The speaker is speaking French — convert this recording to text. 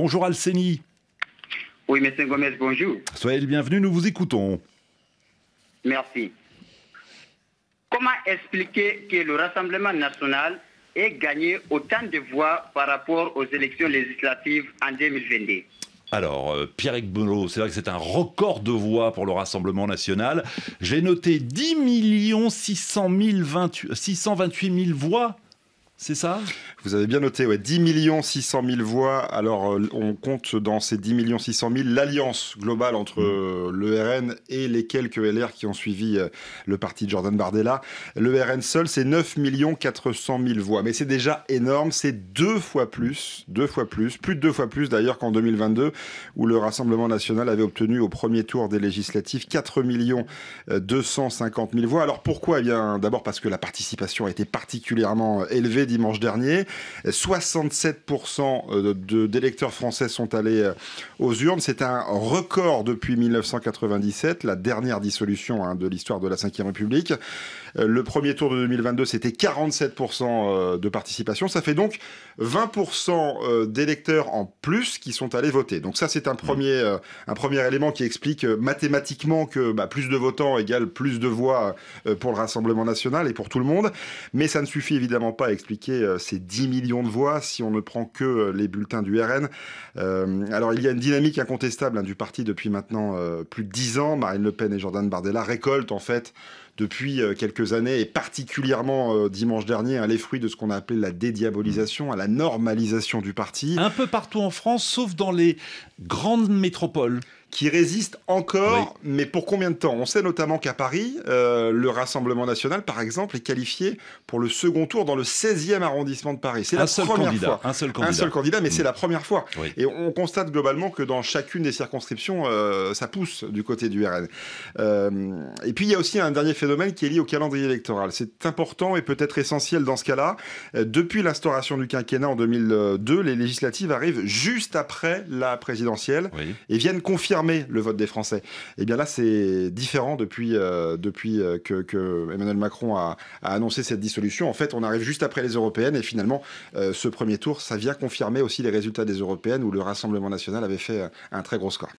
Bonjour Alcéni. Oui, monsieur Gomez, bonjour. Soyez le bienvenu, nous vous écoutons. Merci. Comment expliquer que le Rassemblement national ait gagné autant de voix par rapport aux élections législatives en 2022 alors, euh, Pierre Bonneau, c'est vrai que c'est un record de voix pour le Rassemblement national. J'ai noté 10 600 628 000 voix c'est ça Vous avez bien noté, ouais, 10 600 000 voix. Alors, euh, on compte dans ces 10 600 000 l'alliance globale entre l'ERN mm. euh, le RN et les quelques LR qui ont suivi euh, le parti de Jordan Bardella. Le RN seul, c'est 9 400 000 voix. Mais c'est déjà énorme, c'est deux fois plus, deux fois plus, plus de deux fois plus d'ailleurs qu'en 2022, où le Rassemblement national avait obtenu au premier tour des législatives 4 250 000 voix. Alors pourquoi eh bien, d'abord parce que la participation a été particulièrement élevée dimanche dernier. 67% euh, d'électeurs français sont allés euh, aux urnes. C'est un record depuis 1997, la dernière dissolution hein, de l'histoire de la Ve République. Euh, le premier tour de 2022, c'était 47% de participation. Ça fait donc 20% d'électeurs en plus qui sont allés voter. Donc ça, c'est un premier, mmh. un premier élément qui explique mathématiquement que bah, plus de votants égale plus de voix pour le Rassemblement national et pour tout le monde. Mais ça ne suffit évidemment pas à expliquer euh, ces 10 millions de voix si on ne prend que euh, les bulletins du RN. Euh, alors il y a une dynamique incontestable hein, du parti depuis maintenant plus de 10 ans. Marine Le Pen et Jordan Bardella récoltent en fait depuis quelques années et particulièrement dimanche dernier hein, les fruits de ce qu'on a appelé la dédiabolisation, à hein, la normalisation du parti. Un peu partout en France, sauf dans les grandes métropoles qui résiste encore, mais pour combien de temps On sait notamment qu'à Paris, euh, le Rassemblement national, par exemple, est qualifié pour le second tour dans le 16e arrondissement de Paris. C'est la première fois. Un seul candidat. Un seul candidat, mais c'est mm. la première fois. Et on constate globalement que dans chacune des circonscriptions, euh, ça pousse du côté du RN. Euh, et puis il y a aussi un dernier phénomène qui est lié au calendrier électoral. C'est important et peut-être essentiel dans ce cas-là. depuis l'instauration du quinquennat en 2002, les législatives arrivent juste après la présidentielle et viennent confirmer le vote des Français. Et eh bien là, c'est différent depuis, euh, depuis euh, que, Emmanuel Macron a, annoncé cette dissolution. En fait, on arrive juste après les européennes et finalement, euh, ce premier tour, ça vient confirmer aussi les résultats des européennes où le Rassemblement national avait fait un très gros score.